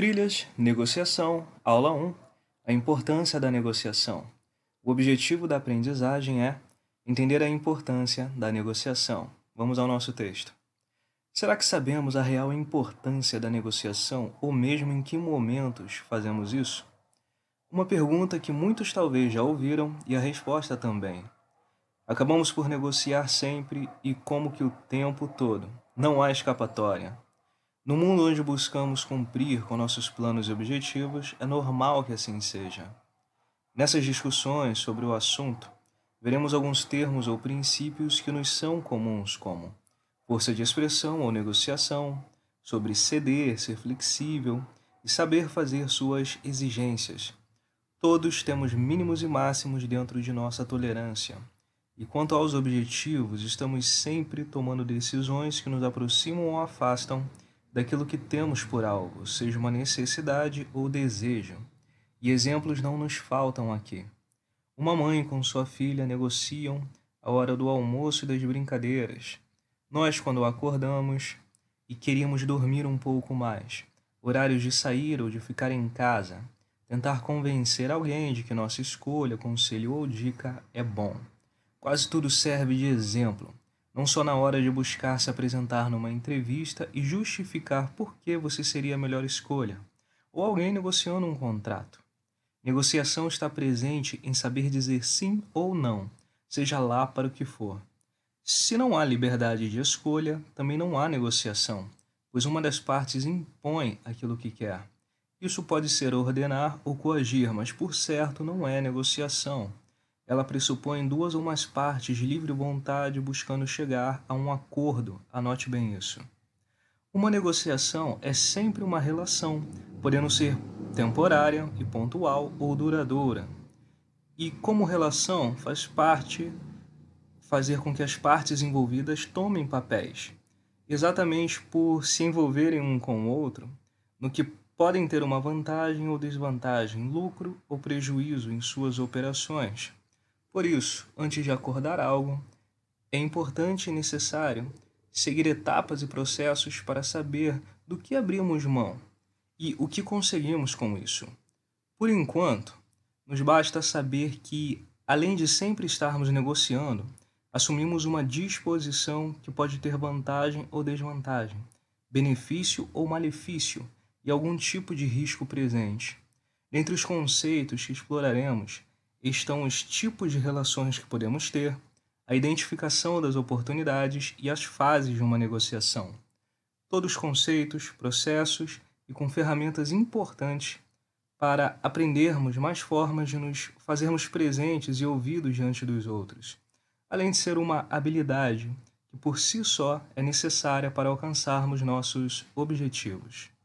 Trilhas, negociação, aula 1. A importância da negociação. O objetivo da aprendizagem é entender a importância da negociação. Vamos ao nosso texto. Será que sabemos a real importância da negociação ou mesmo em que momentos fazemos isso? Uma pergunta que muitos talvez já ouviram e a resposta também. Acabamos por negociar sempre e como que o tempo todo. Não há escapatória. No mundo onde buscamos cumprir com nossos planos e objetivos, é normal que assim seja. Nessas discussões sobre o assunto, veremos alguns termos ou princípios que nos são comuns, como força de expressão ou negociação, sobre ceder, ser flexível e saber fazer suas exigências. Todos temos mínimos e máximos dentro de nossa tolerância. E quanto aos objetivos, estamos sempre tomando decisões que nos aproximam ou afastam daquilo que temos por algo, seja uma necessidade ou desejo. E exemplos não nos faltam aqui. Uma mãe com sua filha negociam a hora do almoço e das brincadeiras. Nós, quando acordamos e queríamos dormir um pouco mais, horários de sair ou de ficar em casa, tentar convencer alguém de que nossa escolha, conselho ou dica é bom. Quase tudo serve de exemplo não só na hora de buscar se apresentar numa entrevista e justificar por que você seria a melhor escolha, ou alguém negociando um contrato. Negociação está presente em saber dizer sim ou não, seja lá para o que for. Se não há liberdade de escolha, também não há negociação, pois uma das partes impõe aquilo que quer. Isso pode ser ordenar ou coagir, mas por certo não é negociação. Ela pressupõe duas ou mais partes de livre vontade buscando chegar a um acordo, anote bem isso. Uma negociação é sempre uma relação, podendo ser temporária e pontual ou duradoura. E como relação, faz parte fazer com que as partes envolvidas tomem papéis, exatamente por se envolverem um com o outro, no que podem ter uma vantagem ou desvantagem, lucro ou prejuízo em suas operações. Por isso, antes de acordar algo, é importante e necessário seguir etapas e processos para saber do que abrimos mão e o que conseguimos com isso. Por enquanto, nos basta saber que, além de sempre estarmos negociando, assumimos uma disposição que pode ter vantagem ou desvantagem, benefício ou malefício e algum tipo de risco presente. Dentre os conceitos que exploraremos estão os tipos de relações que podemos ter, a identificação das oportunidades e as fases de uma negociação. Todos conceitos, processos e com ferramentas importantes para aprendermos mais formas de nos fazermos presentes e ouvidos diante dos outros, além de ser uma habilidade que por si só é necessária para alcançarmos nossos objetivos.